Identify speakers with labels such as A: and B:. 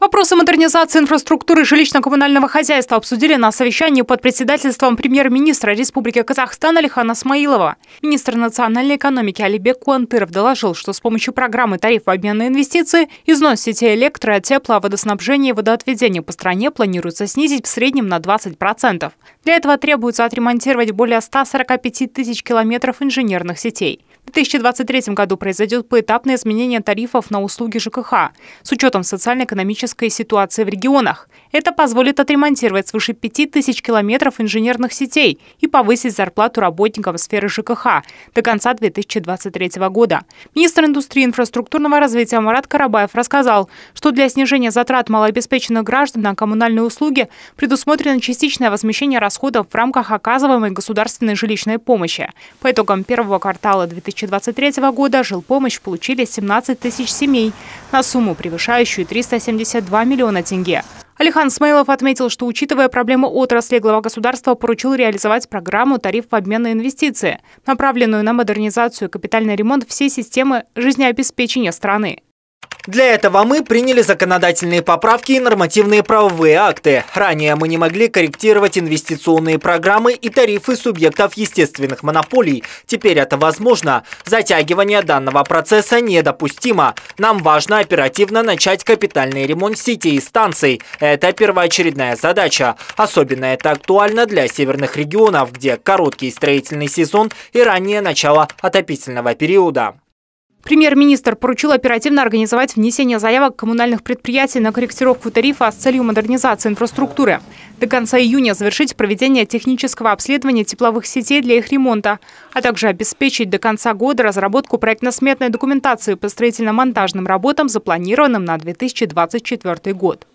A: Вопросы модернизации инфраструктуры жилищно-коммунального хозяйства обсудили на совещании под председательством премьер-министра Республики Казахстан Алихана Смаилова. Министр национальной экономики Алибек Куантыров доложил, что с помощью программы «Тариф в обмен инвестиции» износ сети электро, тепла, водоснабжения и водоотведения по стране планируется снизить в среднем на 20%. Для этого требуется отремонтировать более 145 тысяч километров инженерных сетей. В 2023 году произойдет поэтапное изменение тарифов на услуги ЖКХ с учетом социально-экономического критическая ситуация в регионах. Это позволит отремонтировать свыше 5000 километров инженерных сетей и повысить зарплату работникам сферы ЖКХ до конца 2023 года. Министр индустрии инфраструктурного развития Марат Карабаев рассказал, что для снижения затрат малообеспеченных граждан на коммунальные услуги предусмотрено частичное возмещение расходов в рамках оказываемой государственной жилищной помощи. По итогам первого квартала 2023 года жилпомощь получили 17 тысяч семей на сумму, превышающую 372 миллиона тенге. Алихан Смейлов отметил, что, учитывая проблему отрасли, глава государства поручил реализовать программу «Тариф в обмен на инвестиции», направленную на модернизацию и капитальный ремонт всей системы жизнеобеспечения страны.
B: Для этого мы приняли законодательные поправки и нормативные правовые акты. Ранее мы не могли корректировать инвестиционные программы и тарифы субъектов естественных монополий. Теперь это возможно. Затягивание данного процесса недопустимо. Нам важно оперативно начать капитальный ремонт сети и станций. Это первоочередная задача. Особенно это актуально для северных регионов, где короткий строительный сезон и раннее начало отопительного
A: периода. Премьер-министр поручил оперативно организовать внесение заявок коммунальных предприятий на корректировку тарифа с целью модернизации инфраструктуры. До конца июня завершить проведение технического обследования тепловых сетей для их ремонта, а также обеспечить до конца года разработку проектно-сметной документации по строительно-монтажным работам, запланированным на 2024 год.